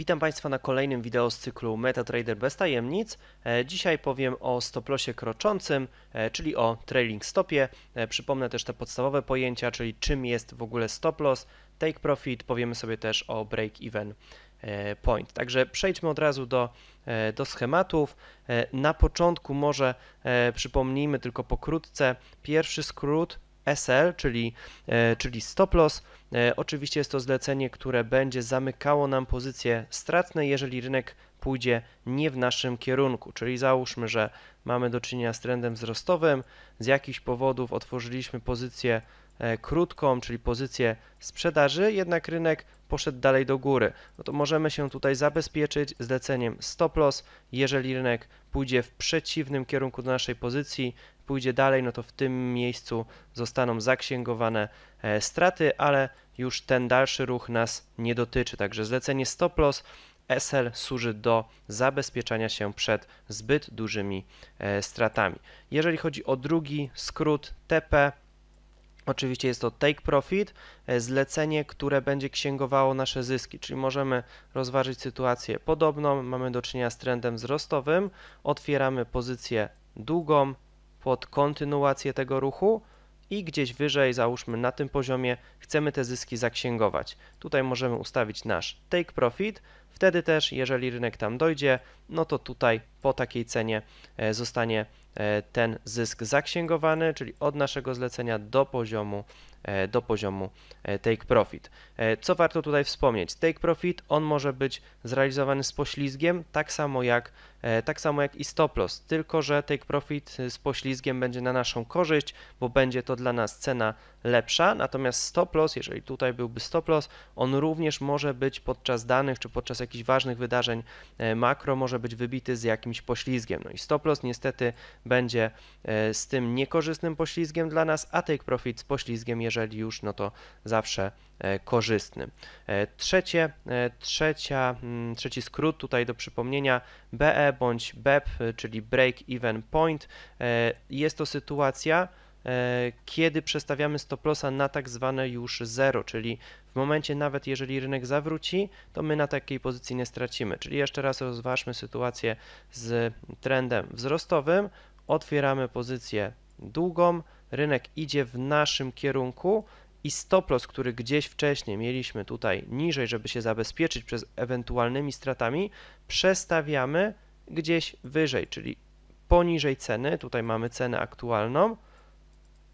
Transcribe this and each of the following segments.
Witam Państwa na kolejnym wideo z cyklu MetaTrader bez tajemnic. E, dzisiaj powiem o stoplosie kroczącym, e, czyli o trailing stopie. E, przypomnę też te podstawowe pojęcia, czyli czym jest w ogóle stoplos, take profit, powiemy sobie też o break even point. Także przejdźmy od razu do, do schematów. Na początku może przypomnijmy tylko pokrótce pierwszy skrót SL, czyli, e, czyli stop loss. E, oczywiście jest to zlecenie, które będzie zamykało nam pozycje stratne, jeżeli rynek pójdzie nie w naszym kierunku, czyli załóżmy, że mamy do czynienia z trendem wzrostowym, z jakichś powodów otworzyliśmy pozycję e, krótką, czyli pozycję sprzedaży, jednak rynek poszedł dalej do góry. No to możemy się tutaj zabezpieczyć zleceniem stop loss, jeżeli rynek pójdzie w przeciwnym kierunku do naszej pozycji, pójdzie dalej, no to w tym miejscu zostaną zaksięgowane e, straty, ale już ten dalszy ruch nas nie dotyczy. Także zlecenie stop loss SL służy do zabezpieczania się przed zbyt dużymi e, stratami. Jeżeli chodzi o drugi skrót TP, Oczywiście jest to take profit, e, zlecenie, które będzie księgowało nasze zyski, czyli możemy rozważyć sytuację podobną. Mamy do czynienia z trendem wzrostowym, otwieramy pozycję długą, pod kontynuację tego ruchu i gdzieś wyżej, załóżmy na tym poziomie, chcemy te zyski zaksięgować. Tutaj możemy ustawić nasz take profit, Wtedy też, jeżeli rynek tam dojdzie, no to tutaj po takiej cenie e, zostanie e, ten zysk zaksięgowany, czyli od naszego zlecenia do poziomu e, do poziomu take profit. Co warto tutaj wspomnieć? Take profit on może być zrealizowany z poślizgiem, tak samo jak tak samo jak i stop loss, tylko że take profit z poślizgiem będzie na naszą korzyść, bo będzie to dla nas cena lepsza. Natomiast stop loss, jeżeli tutaj byłby stop loss, on również może być podczas danych czy podczas jakichś ważnych wydarzeń e, makro może być wybity z jakimś poślizgiem. No i stop loss niestety będzie e, z tym niekorzystnym poślizgiem dla nas, a take profit z poślizgiem, jeżeli już, no to zawsze e, korzystny. Trzecie, trzecia, mm, trzeci skrót tutaj do przypomnienia BE bądź BEP, czyli Break Even Point. Jest to sytuacja, E, kiedy przestawiamy stop lossa na tak zwane już zero, czyli w momencie nawet jeżeli rynek zawróci, to my na takiej pozycji nie stracimy. Czyli jeszcze raz rozważmy sytuację z trendem wzrostowym, otwieramy pozycję długą, rynek idzie w naszym kierunku i stop loss, który gdzieś wcześniej mieliśmy tutaj niżej, żeby się zabezpieczyć przed ewentualnymi stratami, przestawiamy gdzieś wyżej, czyli poniżej ceny, tutaj mamy cenę aktualną,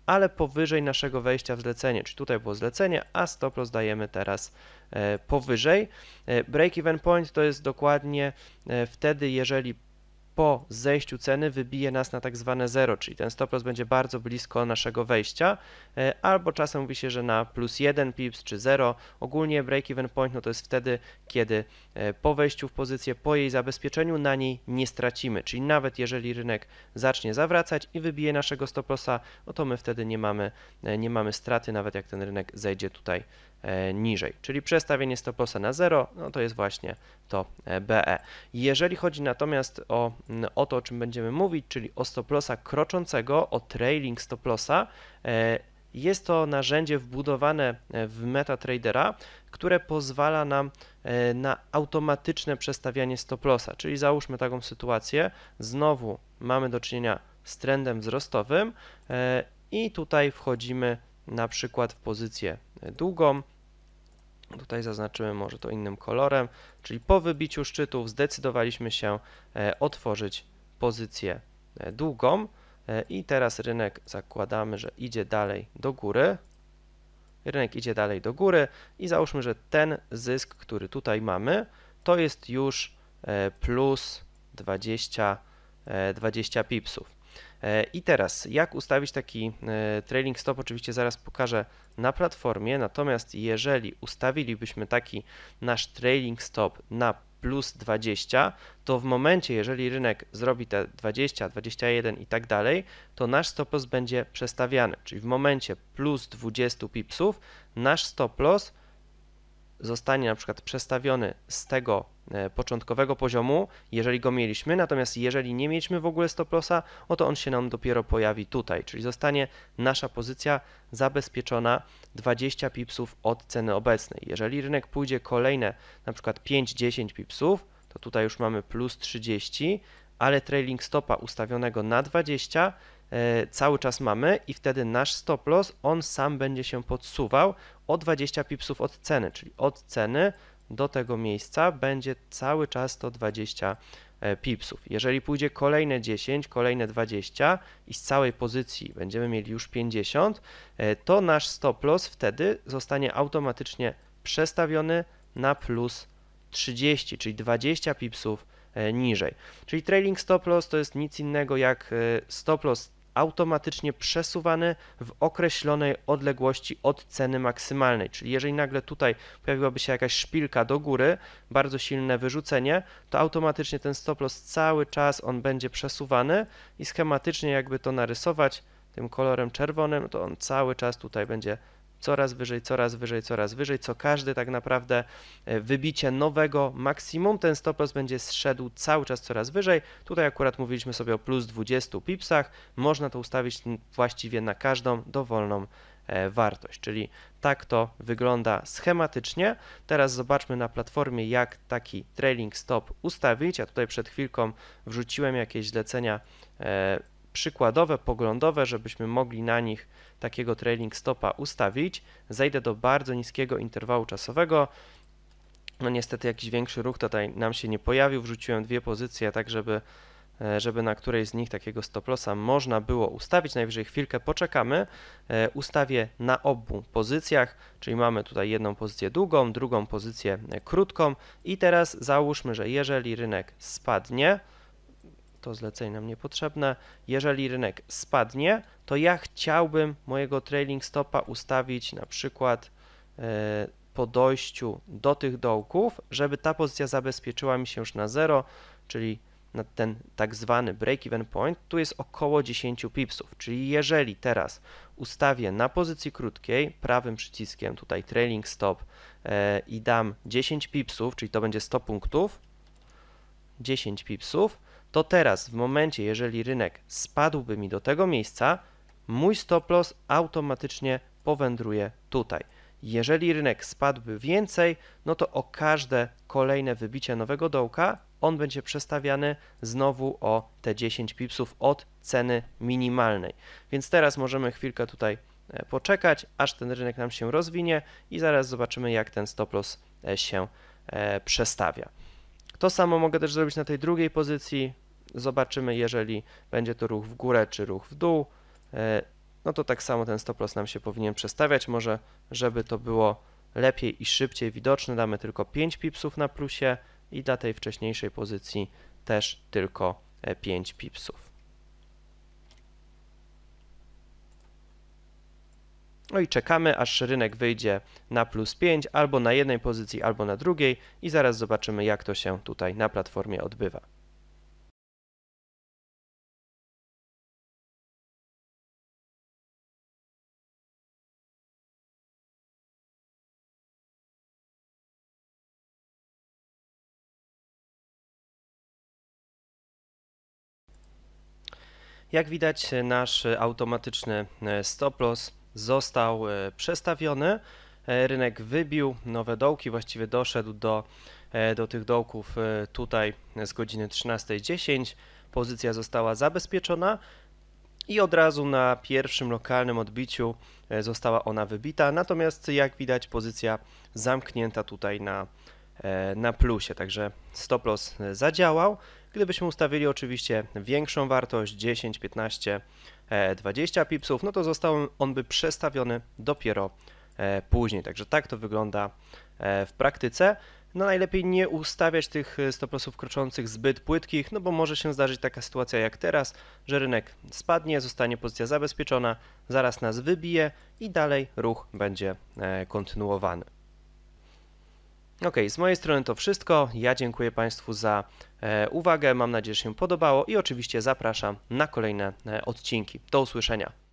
ale powyżej naszego wejścia w zlecenie, czyli tutaj było zlecenie, a stop loss dajemy teraz e, powyżej. E, break even point to jest dokładnie e, wtedy, jeżeli po zejściu ceny wybije nas na tak zwane zero, czyli ten stop loss będzie bardzo blisko naszego wejścia, e, albo czasem mówi się, że na plus 1 pips czy 0. Ogólnie break-even point no to jest wtedy, kiedy e, po wejściu w pozycję, po jej zabezpieczeniu na niej nie stracimy, czyli nawet jeżeli rynek zacznie zawracać i wybije naszego stop lossa, no to my wtedy nie mamy, e, nie mamy straty, nawet jak ten rynek zejdzie tutaj E, niżej. Czyli przestawienie stop lossa na 0, no to jest właśnie to BE. E. Jeżeli chodzi natomiast o, o to, o czym będziemy mówić, czyli o stop lossa kroczącego, o trailing stop lossa, e, jest to narzędzie wbudowane w MetaTradera, które pozwala nam na automatyczne przestawianie stop lossa. Czyli załóżmy taką sytuację, znowu mamy do czynienia z trendem wzrostowym i tutaj wchodzimy na przykład w pozycję długą. Tutaj zaznaczymy może to innym kolorem, czyli po wybiciu szczytów zdecydowaliśmy się e, otworzyć pozycję e, długą e, i teraz rynek zakładamy, że idzie dalej do góry. Rynek idzie dalej do góry i załóżmy, że ten zysk, który tutaj mamy, to jest już plus 20, 20 pipsów. E, I teraz, jak ustawić taki e, trailing stop, oczywiście zaraz pokażę na platformie, natomiast jeżeli ustawilibyśmy taki nasz trailing stop na plus 20, to w momencie, jeżeli rynek zrobi te 20, 21 i tak dalej, to nasz stop loss będzie przestawiany, czyli w momencie plus 20 pipsów nasz stop loss zostanie na przykład przestawiony z tego e, początkowego poziomu, jeżeli go mieliśmy, natomiast jeżeli nie mieliśmy w ogóle stop lossa, oto on się nam dopiero pojawi tutaj, czyli zostanie nasza pozycja zabezpieczona 20 pipsów od ceny obecnej. Jeżeli rynek pójdzie kolejne na przykład 5-10 pipsów, to tutaj już mamy plus 30, ale trailing stopa ustawionego na 20 E, cały czas mamy i wtedy nasz stop loss, on sam będzie się podsuwał o 20 pipsów od ceny, czyli od ceny do tego miejsca będzie cały czas to 20 e, pipsów. Jeżeli pójdzie kolejne 10, kolejne 20 i z całej pozycji będziemy mieli już 50, e, to nasz stop loss wtedy zostanie automatycznie przestawiony na plus 30, czyli 20 pipsów niżej. Czyli trailing stop loss to jest nic innego jak stop loss automatycznie przesuwany w określonej odległości od ceny maksymalnej. Czyli jeżeli nagle tutaj pojawiłaby się jakaś szpilka do góry, bardzo silne wyrzucenie, to automatycznie ten stop loss cały czas on będzie przesuwany i schematycznie jakby to narysować tym kolorem czerwonym, to on cały czas tutaj będzie przesuwany coraz wyżej, coraz wyżej, coraz wyżej, co każdy tak naprawdę e, wybicie nowego maksimum, ten stop loss będzie zszedł cały czas coraz wyżej. Tutaj akurat mówiliśmy sobie o plus 20 pipsach, można to ustawić właściwie na każdą dowolną e, wartość, czyli tak to wygląda schematycznie. Teraz zobaczmy na platformie, jak taki trailing stop ustawić. Ja tutaj przed chwilką wrzuciłem jakieś zlecenia e, przykładowe, poglądowe, żebyśmy mogli na nich takiego trailing stopa ustawić. Zejdę do bardzo niskiego interwału czasowego. No niestety jakiś większy ruch tutaj nam się nie pojawił. Wrzuciłem dwie pozycje, tak żeby, e, żeby na której z nich takiego stop lossa można było ustawić. Najwyżej chwilkę poczekamy. E, ustawię na obu pozycjach, czyli mamy tutaj jedną pozycję długą, drugą pozycję e, krótką i teraz załóżmy, że jeżeli rynek spadnie, to zlecenie nam niepotrzebne. Jeżeli rynek spadnie, to ja chciałbym mojego trailing stopa ustawić na przykład e, po dojściu do tych dołków, żeby ta pozycja zabezpieczyła mi się już na zero, czyli na ten tak zwany break-even point, tu jest około 10 pipsów, czyli jeżeli teraz ustawię na pozycji krótkiej prawym przyciskiem tutaj trailing stop e, i dam 10 pipsów, czyli to będzie 100 punktów, 10 pipsów, to teraz, w momencie, jeżeli rynek spadłby mi do tego miejsca, mój stop loss automatycznie powędruje tutaj. Jeżeli rynek spadłby więcej, no to o każde kolejne wybicie nowego dołka on będzie przestawiany znowu o te 10 pipsów od ceny minimalnej. Więc teraz możemy chwilkę tutaj e, poczekać, aż ten rynek nam się rozwinie i zaraz zobaczymy, jak ten stop loss e, się e, przestawia. To samo mogę też zrobić na tej drugiej pozycji. Zobaczymy, jeżeli będzie to ruch w górę czy ruch w dół, e, no to tak samo ten stop loss nam się powinien przestawiać. Może, żeby to było lepiej i szybciej widoczne, damy tylko 5 pipsów na plusie i dla tej wcześniejszej pozycji też tylko 5 e, pipsów. No i czekamy, aż rynek wyjdzie na plus 5 albo na jednej pozycji, albo na drugiej i zaraz zobaczymy, jak to się tutaj na platformie odbywa. Jak widać, nasz automatyczny e, stop loss został e, przestawiony. E, rynek wybił nowe dołki, właściwie doszedł do, do tych dołków tutaj z godziny 13.10. Pozycja została zabezpieczona i od razu na pierwszym lokalnym odbiciu została ona wybita. Natomiast jak widać, pozycja zamknięta tutaj na, na plusie, także stop loss zadziałał. Gdybyśmy ustawili oczywiście większą wartość 10, 15, 20 pipsów, no to został on by przestawiony dopiero e, później. Także tak to wygląda e, w praktyce. No najlepiej nie ustawiać tych stoplosów kroczących zbyt płytkich, no bo może się zdarzyć taka sytuacja jak teraz, że rynek spadnie, zostanie pozycja zabezpieczona, zaraz nas wybije i dalej ruch będzie e, kontynuowany. Ok, z mojej strony to wszystko. Ja dziękuję Państwu za e, uwagę. Mam nadzieję, że się podobało i oczywiście zapraszam na kolejne e, odcinki. Do usłyszenia.